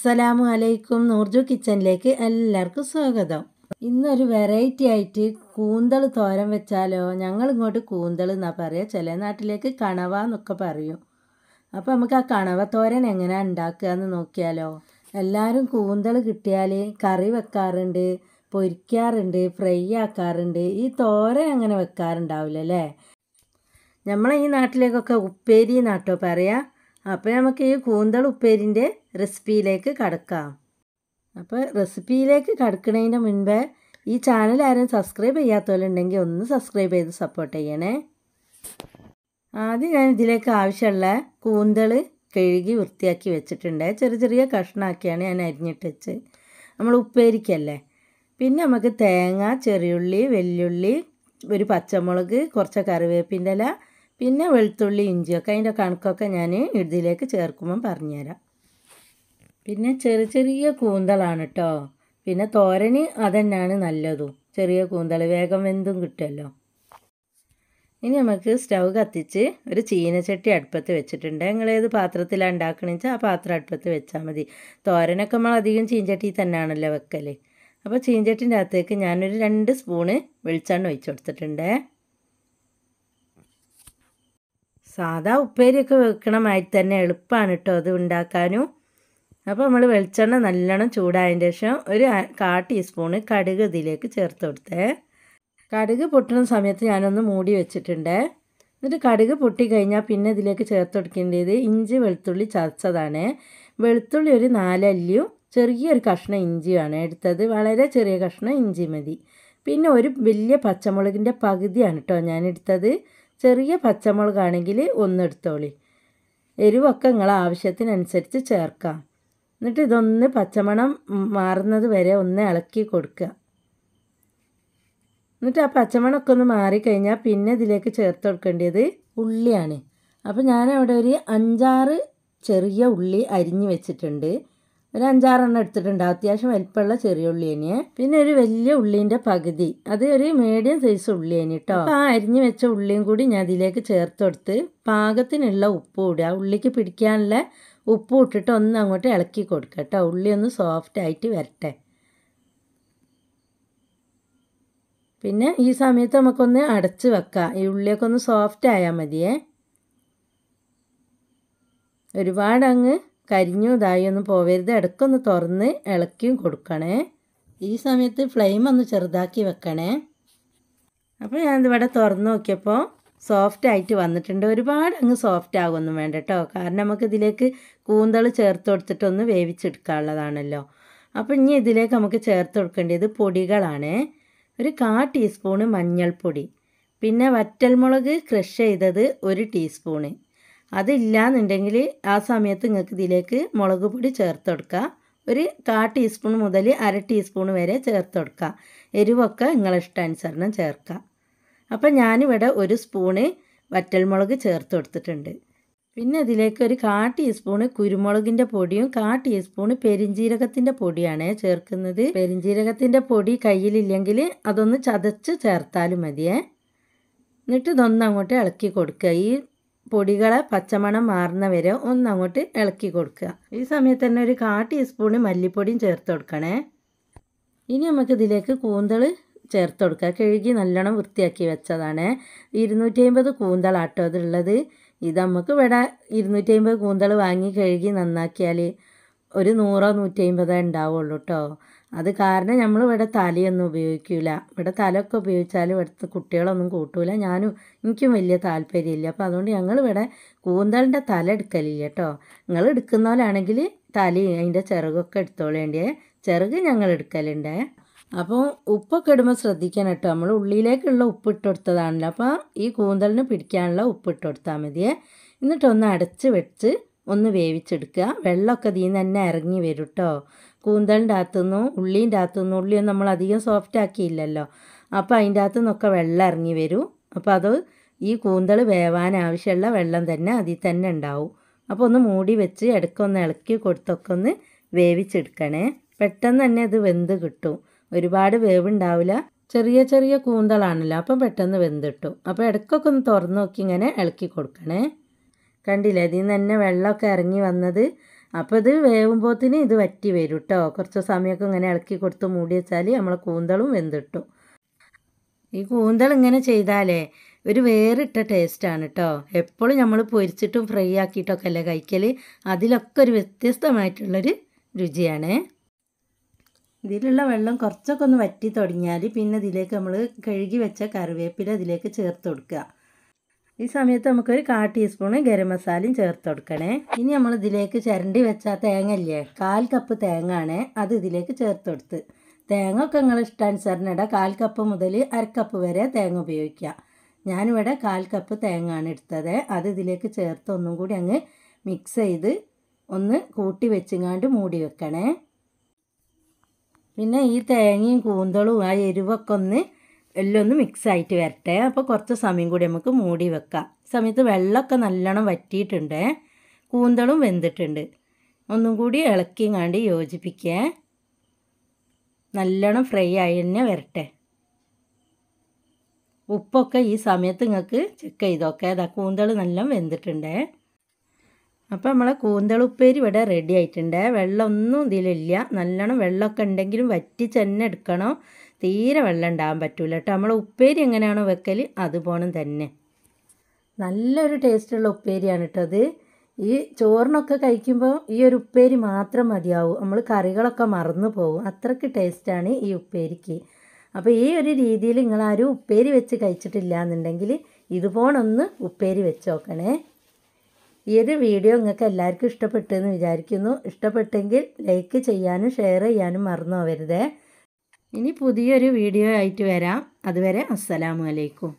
അസ്സലാമു അലൈക്കും നൂർജു കിച്ചനിലേക്ക് എല്ലാവർക്കും സ്വാഗതം ഇന്നൊരു വെറൈറ്റി ആയിട്ട് കൂന്തൾ തോരൻ വെച്ചാലോ ഞങ്ങൾ ഇങ്ങോട്ട് കൂന്തൾ എന്നാ പറയുക ചില നാട്ടിലേക്ക് കണവ എന്നൊക്കെ പറയും അപ്പോൾ നമുക്ക് ആ കണവ തോരൻ എങ്ങനെ ഉണ്ടാക്കുക എന്ന് നോക്കിയാലോ എല്ലാവരും കൂന്തൾ കിട്ടിയാൽ കറി വെക്കാറുണ്ട് പൊരിക്കാറുണ്ട് ഫ്രൈ ആക്കാറുണ്ട് ഈ തോരൻ അങ്ങനെ വെക്കാറുണ്ടാവില്ല അല്ലേ നമ്മളെ ഈ നാട്ടിലേക്കൊക്കെ ഉപ്പേരി നാട്ടോ പറയാം അപ്പോൾ നമുക്ക് ഈ കൂന്തൾ ഉപ്പേരിൻ്റെ റെസിപ്പിയിലേക്ക് കടക്കാം അപ്പോൾ റെസിപ്പിയിലേക്ക് കടക്കുന്നതിൻ്റെ മുൻപേ ഈ ചാനൽ ആരും സബ്സ്ക്രൈബ് ചെയ്യാത്തവരുണ്ടെങ്കിൽ ഒന്ന് സബ്സ്ക്രൈബ് ചെയ്ത് സപ്പോർട്ട് ചെയ്യണേ ആദ്യം ഞാൻ ഇതിലേക്ക് ആവശ്യമുള്ള കൂന്തൾ കഴുകി വൃത്തിയാക്കി വെച്ചിട്ടുണ്ട് ചെറിയ ചെറിയ കഷ്ണമാക്കിയാണ് ഞാൻ അരിഞ്ഞിട്ട് വെച്ച് നമ്മൾ ഉപ്പേരിക്കല്ലേ പിന്നെ നമുക്ക് തേങ്ങ ചെറിയുള്ളി വെല്ലുള്ളി ഒരു പച്ചമുളക് കുറച്ച് കറിവേപ്പിൻ്റെ ഇല പിന്നെ വെളുത്തുള്ളി ഇഞ്ചിയൊക്കെ അതിൻ്റെ കണക്കൊക്കെ ഞാൻ ഇതിലേക്ക് ചേർക്കുമ്പം പറഞ്ഞുതരാം പിന്നെ ചെറിയ ചെറിയ കൂന്തളാണ് കേട്ടോ പിന്നെ തോരന് അതന്നെയാണ് നല്ലതും ചെറിയ കൂന്തൾ വേഗം വെന്തും കിട്ടുമല്ലോ ഇനി നമുക്ക് സ്റ്റൗ കത്തിച്ച് ഒരു ചീനച്ചട്ടി അടുപ്പത്ത് വെച്ചിട്ടുണ്ട് നിങ്ങളേത് പാത്രത്തിലാണ് ഉണ്ടാക്കണമെന്ന് വെച്ചാൽ ആ പാത്രം അടുപ്പത്ത് വെച്ചാൽ മതി തോരനൊക്കെ നമ്മൾ അധികം ചീഞ്ചട്ടി തന്നെയാണല്ലോ വെക്കൽ അപ്പോൾ ചീഞ്ചട്ടിൻ്റെ അകത്തേക്ക് ഞാനൊരു രണ്ട് സ്പൂണ് വെളിച്ചെണ്ണ ഒഴിച്ചു കൊടുത്തിട്ടുണ്ട് സാധാ ഉപ്പേരിയൊക്കെ വെക്കണ മാതിരി തന്നെ എളുപ്പമാണ് കേട്ടോ അത് ഉണ്ടാക്കാനും അപ്പോൾ നമ്മൾ വെളിച്ചെണ്ണ നല്ലോണം ചൂടായതിൻ്റെ ശേഷം ഒരു കാ ടീസ്പൂണ് കടുക് ഇതിലേക്ക് ചേർത്ത് കൊടുത്തേ കടുക് പൊട്ടുന്ന സമയത്ത് ഞാനൊന്ന് മൂടി വെച്ചിട്ടുണ്ട് എന്നിട്ട് കടുക് പൊട്ടി പിന്നെ ഇതിലേക്ക് ചേർത്ത് കൊടുക്കേണ്ടത് ഇഞ്ചി വെളുത്തുള്ളി ചതച്ചതാണ് വെളുത്തുള്ളി ഒരു നാലല്ലിയും ചെറിയൊരു കഷ്ണം ഇഞ്ചിയാണ് എടുത്തത് വളരെ ചെറിയ കഷ്ണം ഇഞ്ചി മതി പിന്നെ ഒരു വലിയ പച്ചമുളകിൻ്റെ പകുതിയാണ് കേട്ടോ ഞാൻ എടുത്തത് ചെറിയ പച്ചമുളകാണെങ്കിൽ ഒന്നെടുത്തോളി എരിവൊക്കെ നിങ്ങളെ ആവശ്യത്തിനനുസരിച്ച് ചേർക്കാം എന്നിട്ട് ഇതൊന്ന് പച്ചമണം മാറുന്നത് വരെ ഒന്ന് ഇളക്കി കൊടുക്കുക എന്നിട്ട് ആ പച്ചമണമൊക്കെ ഒന്ന് മാറിക്കഴിഞ്ഞാൽ പിന്നെ ഇതിലേക്ക് ചേർത്ത് കൊടുക്കേണ്ടത് ഉള്ളിയാണ് അപ്പോൾ ഞാനവിടെ ഒരു അഞ്ചാറ് ചെറിയ ഉള്ളി അരിഞ്ഞ് വെച്ചിട്ടുണ്ട് ഒരു അഞ്ചാറെണ്ണം എടുത്തിട്ടുണ്ട് അത്യാവശ്യം വലിപ്പമുള്ള ചെറിയ ഉള്ളിയനിയെ പിന്നെ ഒരു വലിയ ഉള്ളീൻ്റെ പകുതി അത് ഒരു മീഡിയം സൈസ് ഉള്ളിയനി കേട്ടോ ആ അരിഞ്ഞു വെച്ച ഉള്ളിയും കൂടി ഞാൻ അതിലേക്ക് ചേർത്ത് കൊടുത്ത് പാകത്തിനുള്ള ഉപ്പ് ഇടുക ഉള്ളിക്ക് പിടിക്കാനുള്ള ഉപ്പ് ഇട്ടിട്ട് ഒന്ന് അങ്ങോട്ട് ഇളക്കി കൊടുക്കുക കേട്ടോ ഉള്ളി ഒന്ന് സോഫ്റ്റ് ആയിട്ട് വരട്ടെ പിന്നെ ഈ സമയത്ത് നമുക്കൊന്ന് അടച്ച് വെക്കാം ഈ ഉള്ളിയൊക്കെ ഒന്ന് സോഫ്റ്റ് ആയാൽ മതിയേ ഒരുപാട് അങ്ങ് കരിഞ്ഞതായി ഒന്നും പോവരുത് ഇടയ്ക്കൊന്ന് തുറന്ന് ഇളക്കിയും കൊടുക്കണേ ഈ സമയത്ത് ഫ്ലെയിം ഒന്ന് ചെറുതാക്കി വെക്കണേ അപ്പോൾ ഇവിടെ തുറന്ന് നോക്കിയപ്പോൾ സോഫ്റ്റ് ആയിട്ട് വന്നിട്ടുണ്ട് ഒരുപാട് അങ്ങ് സോഫ്റ്റ് ആകുമൊന്നും വേണ്ട കേട്ടോ കാരണം നമുക്ക് ഇതിലേക്ക് കൂന്തൾ ചേർത്ത് കൊടുത്തിട്ടൊന്ന് വേവിച്ചെടുക്കാനുള്ളതാണല്ലോ അപ്പോൾ ഇനി ഇതിലേക്ക് നമുക്ക് ചേർത്ത് കൊടുക്കേണ്ടത് പൊടികളാണ് ഒരു കാ ടീസ്പൂണ് മഞ്ഞൾപ്പൊടി പിന്നെ വറ്റൽമുളക് ക്രഷ് ചെയ്തത് ഒരു ടീസ്പൂണ് അതില്ലാന്നുണ്ടെങ്കിൽ ആ സമയത്ത് നിങ്ങൾക്ക് ഇതിലേക്ക് മുളക് പൊടി ചേർത്ത് കൊടുക്കുക ഒരു കാ ടീസ്പൂൺ മുതൽ അര ടീസ്പൂൺ വരെ ചേർത്ത് കൊടുക്കുക എരിവൊക്കെ നിങ്ങളിഷ്ടാനുസരണം ഇഷ്ടാനുസരണം ചേർക്കുക അപ്പം ഞാനിവിടെ ഒരു സ്പൂണ് വറ്റൽമുളക് ചേർത്ത് കൊടുത്തിട്ടുണ്ട് പിന്നെ ഇതിലേക്ക് ഒരു കാ ടീസ്പൂണ് കുരുമുളകിൻ്റെ പൊടിയും കാ ടീസ്പൂണ് പെരിഞ്ചീരകത്തിൻ്റെ പൊടിയാണ് ചേർക്കുന്നത് പെരിഞ്ചീരകത്തിൻ്റെ പൊടി കയ്യിലില്ലെങ്കിൽ അതൊന്ന് ചതച്ച് ചേർത്താലും മതിയേ എന്നിട്ട് ഇതൊന്ന് അങ്ങോട്ട് ഇളക്കി കൊടുക്കുക ഈ പൊടികളെ പച്ചമണം മാറുന്ന വരെ ഒന്നങ്ങോട്ട് ഇളക്കി കൊടുക്കുക ഈ സമയത്ത് തന്നെ ഒരു കാ ടീസ്പൂണ് മല്ലിപ്പൊടിയും ചേർത്ത് കൊടുക്കണേ ഇനി നമുക്ക് ഇതിലേക്ക് കൂന്തൾ ചേർത്ത് കൊടുക്കുക കഴുകി നല്ലോണം വൃത്തിയാക്കി വെച്ചതാണ് ഇരുന്നൂറ്റി അമ്പത് കൂന്തളാട്ടോ അതുള്ളത് ഇത് നമുക്ക് ഇവിടെ ഇരുന്നൂറ്റി അമ്പത് കൂന്തൾ വാങ്ങി കഴുകി നന്നാക്കിയാൽ ഒരു നൂറോ നൂറ്റി അമ്പതോ ഉണ്ടാവുള്ളൂ കേട്ടോ അത് കാരണം നമ്മൾ ഇവിടെ തലയൊന്നും ഉപയോഗിക്കില്ല ഇവിടെ തലയൊക്കെ ഉപയോഗിച്ചാൽ ഇവിടുത്തെ കുട്ടികളൊന്നും കൂട്ടൂല ഞാനും എനിക്കും വലിയ താല്പര്യമില്ല അപ്പോൾ അതുകൊണ്ട് ഞങ്ങൾ ഇവിടെ കൂന്തളിൻ്റെ തല എടുക്കലില്ല കേട്ടോ നിങ്ങൾ എടുക്കുന്ന പോലാണെങ്കിൽ തലയും അതിൻ്റെ ചിറകൊക്കെ എടുത്തോളേണ്ടി ചിറക് ഞങ്ങൾ എടുക്കലുണ്ടേ അപ്പോൾ ഉപ്പൊക്കെ ഇടുമ്പോൾ ശ്രദ്ധിക്കണം കേട്ടോ നമ്മൾ ഉള്ളിയിലേക്കുള്ള ഉപ്പ് ഇട്ട് അപ്പോൾ ഈ കൂന്തലിന് പിടിക്കാനുള്ള ഉപ്പ് ഇട്ട് കൊടുത്താൽ മതിയേ എന്നിട്ടൊന്ന് അടച്ച് വെച്ച് ഒന്ന് വേവിച്ചെടുക്കുക വെള്ളമൊക്കെ ഇതിൽ നിന്ന് തന്നെ ഇറങ്ങി വരും കേട്ടോ കൂന്തലിൻ്റെ അകത്തുനിന്നും ഉള്ളീൻ്റെ അകത്തുനിന്നും ഉള്ളിയും നമ്മൾ അധികം സോഫ്റ്റ് ആക്കിയില്ലല്ലോ അപ്പോൾ അതിൻ്റെ അകത്തു നിന്നൊക്കെ വെള്ളം ഇറങ്ങി വരും അപ്പോൾ അത് ഈ കൂന്തൾ വേവാൻ ആവശ്യമുള്ള വെള്ളം തന്നെ അതിൽ തന്നെ ഉണ്ടാവും അപ്പോൾ ഒന്ന് മൂടി വെച്ച് ഇടയ്ക്കൊന്ന് ഇളക്കി കൊടുത്തൊക്കെ ഒന്ന് വേവിച്ചെടുക്കണേ പെട്ടെന്ന് തന്നെ അത് വെന്ത് കിട്ടും ഒരുപാട് വേവുണ്ടാവില്ല ചെറിയ ചെറിയ കൂന്തളാണല്ലോ അപ്പം പെട്ടെന്ന് വെന്തിട്ടു അപ്പോൾ ഇടയ്ക്കൊക്കെ ഒന്ന് തുറന്നു നോക്കി ഇങ്ങനെ ഇളക്കി കൊടുക്കണേ കണ്ടില്ലേ അതിൽ നിന്ന് തന്നെ വെള്ളമൊക്കെ ഇറങ്ങി വന്നത് അപ്പോൾ ഇത് വേവുമ്പോത്തിന് ഇത് വറ്റി വരും കേട്ടോ കുറച്ച് സമയമൊക്കെ ഇങ്ങനെ ഇളക്കി കൊടുത്ത് മൂടി വെച്ചാൽ നമ്മൾ കൂന്തളും വെന്തിട്ടു ഈ കൂന്തൾ ഇങ്ങനെ ചെയ്താലേ ഒരു വേറിട്ട ടേസ്റ്റാണ് കേട്ടോ എപ്പോഴും നമ്മൾ പൊരിച്ചിട്ടും ഫ്രൈ ആക്കിയിട്ടൊക്കെ അല്ലേ കഴിക്കൽ അതിലൊക്കെ ഒരു വ്യത്യസ്തമായിട്ടുള്ളൊരു രുചിയാണ് ഇതിലുള്ള വെള്ളം കുറച്ചൊക്കെ ഒന്ന് വറ്റി തുടങ്ങിയാൽ പിന്നെ ഇതിലേക്ക് നമ്മൾ കഴുകി വെച്ച കറിവേപ്പില ഇതിലേക്ക് ചേർത്ത് കൊടുക്കുക ഈ സമയത്ത് നമുക്കൊരു കാ ടീസ്പൂണ് ഗരം മസാലയും ചേർത്ത് കൊടുക്കണേ ഇനി നമ്മൾ ഇതിലേക്ക് ചിരണ്ടി വെച്ച തേങ്ങ അല്ലേ കാൽ കപ്പ് തേങ്ങ ആണ് അത് ഇതിലേക്ക് ചേർത്ത് കൊടുത്ത് തേങ്ങ ഒക്കെ നിങ്ങൾ ഇഷ്ടാനുസരണം കാൽ കപ്പ് മുതൽ അരക്കപ്പ് വരെ തേങ്ങ ഉപയോഗിക്കുക ഞാനിവിടെ കാൽ കപ്പ് തേങ്ങ ആണ് എടുത്തത് അത് ഇതിലേക്ക് ചേർത്ത് ഒന്നും കൂടി അങ്ങ് മിക്സ് ചെയ്ത് ഒന്ന് കൂട്ടി വെച്ചിങ്ങാണ്ട് മൂടി വെക്കണേ പിന്നെ ഈ തേങ്ങയും കൂന്തളും ആ എരിവൊക്കെ ഒന്ന് എല്ലാം ഒന്ന് മിക്സ് ആയിട്ട് വരട്ടെ അപ്പോൾ കുറച്ച് സമയം കൂടി നമുക്ക് മൂടി വെക്കാം സമയത്ത് വെള്ളമൊക്കെ നല്ലോണം വറ്റിയിട്ടുണ്ട് കൂന്തളും വെന്തിട്ടുണ്ട് ഒന്നും കൂടി ഇളക്കിയും കണ്ട് യോജിപ്പിക്കുക നല്ലോണം ഫ്രൈ ആയി തന്നെ വരട്ടെ ഉപ്പൊക്കെ ഈ സമയത്ത് നിങ്ങൾക്ക് ചെക്ക് ചെയ്തോക്കേ അതാ കൂന്തൾ നല്ലോണം വെന്തിട്ടുണ്ട് അപ്പോൾ നമ്മളെ കൂന്തൾ ഉപ്പേരി ഇവിടെ റെഡി ആയിട്ടുണ്ട് വെള്ളമൊന്നും ഇതിലില്ല നല്ലോണം വെള്ളമൊക്കെ ഉണ്ടെങ്കിലും വറ്റിച്ച് തന്നെ എടുക്കണം തീരെ വെള്ളം ഉണ്ടാകാൻ പറ്റില്ല കേട്ടോ നമ്മളെ ഉപ്പേരി എങ്ങനെയാണോ വെക്കൽ അതുപോണം തന്നെ നല്ലൊരു ടേസ്റ്റുള്ള ഉപ്പേരിയാണ് കേട്ടോ അത് ഈ ചോറിനൊക്കെ കഴിക്കുമ്പോൾ ഈ ഒരു ഉപ്പേരി മാത്രം മതിയാവും നമ്മൾ കറികളൊക്കെ മറന്നു പോകും അത്രയ്ക്ക് ടേസ്റ്റാണ് ഈ ഉപ്പേരിക്ക് അപ്പോൾ ഈ ഒരു രീതിയിൽ നിങ്ങളാരും ഉപ്പേരി വെച്ച് കഴിച്ചിട്ടില്ല എന്നുണ്ടെങ്കിൽ ഇതുപോണൊന്ന് ഉപ്പേരി വെച്ച് നോക്കണേ ഈ ഒരു വീഡിയോ നിങ്ങൾക്ക് എല്ലാവർക്കും ഇഷ്ടപ്പെട്ടു എന്ന് വിചാരിക്കുന്നു ഇഷ്ടപ്പെട്ടെങ്കിൽ ലൈക്ക് ചെയ്യാനും ഷെയർ ചെയ്യാനും മറന്നു പോവരുതേ ഇനി പുതിയൊരു വീഡിയോ ആയിട്ട് വരാം അതുവരെ അസ്സലാമലൈക്കും